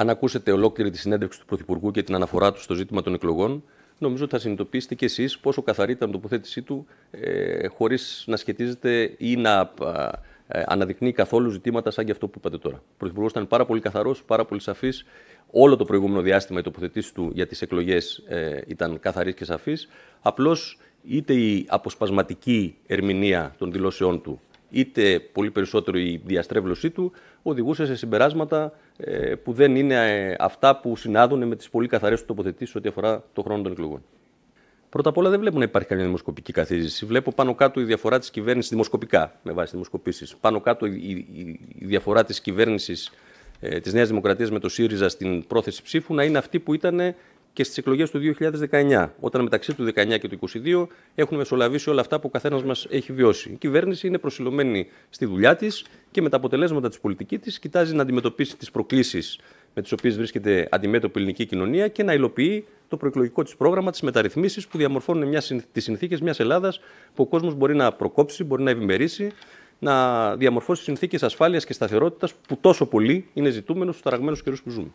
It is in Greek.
Αν ακούσετε ολόκληρη τη συνέντευξη του Πρωθυπουργού και την αναφορά του στο ζήτημα των εκλογών, νομίζω ότι θα συνειδητοποιήσετε κι εσείς πόσο καθαρή ήταν η τοποθέτησή του, ε, χωρίς να σχετίζεται ή να ε, αναδεικνύει καθόλου ζητήματα σαν και αυτό που είπατε τώρα. Ο Πρωθυπουργός ήταν πάρα πολύ καθαρός, πάρα πολύ σαφής. Όλο το προηγούμενο διάστημα η τοποθετήσεις του για τις εκλογές ε, ήταν καθαρής και σαφής. Απλώς είτε η αποσπασματική ερμηνεία των δηλώσεών του είτε πολύ περισσότερο η διαστρέβλωσή του οδηγούσε σε συμπεράσματα ε, που δεν είναι ε, αυτά που συνάδουν με τις πολύ καθαρές του τοποθετήσεις ό,τι αφορά το χρόνο των εκλογών. Πρώτα απ' όλα, δεν βλέπω να υπάρχει καμία δημοσκοπική καθίζηση. Βλέπω πάνω κάτω η διαφορά της κυβέρνησης δημοσκοπικά, με βάση δημοσκοπήσεις. Πάνω κάτω η, διαφορά της κυβέρνησης ε, της Νέας Δημοκρατίας με το ΣΥΡΙΖΑ στην πρόθεση ψήφου να είναι αυτή που ήταν και στις εκλογές του 2019, όταν μεταξύ του 19 και του 22 έχουν μεσολαβήσει όλα αυτά που ο καθένας μας έχει βιώσει. Η κυβέρνηση είναι προσιλωμένη στη δουλειά της και με τα αποτελέσματα της πολιτική της κοιτάζει να αντιμετωπίσει τις προκλήσεις με τις οποίες βρίσκεται αντιμέτωπη η ελληνική κοινωνία και να υλοποιεί το προεκλογικό της πρόγραμμα, τις μεταρρυθμίσεις που διαμορφώνουν μια, τις συνθήκες μιας Ελλάδας που ο κόσμος μπορεί να προκόψει, μπορεί να ευημερήσει, να διαμορφώσει συνθήκες ασφάλειας και σταθερότητας που τόσο πολύ είναι ζητούμενος στους ταραγμένους καιρούς που ζούμε.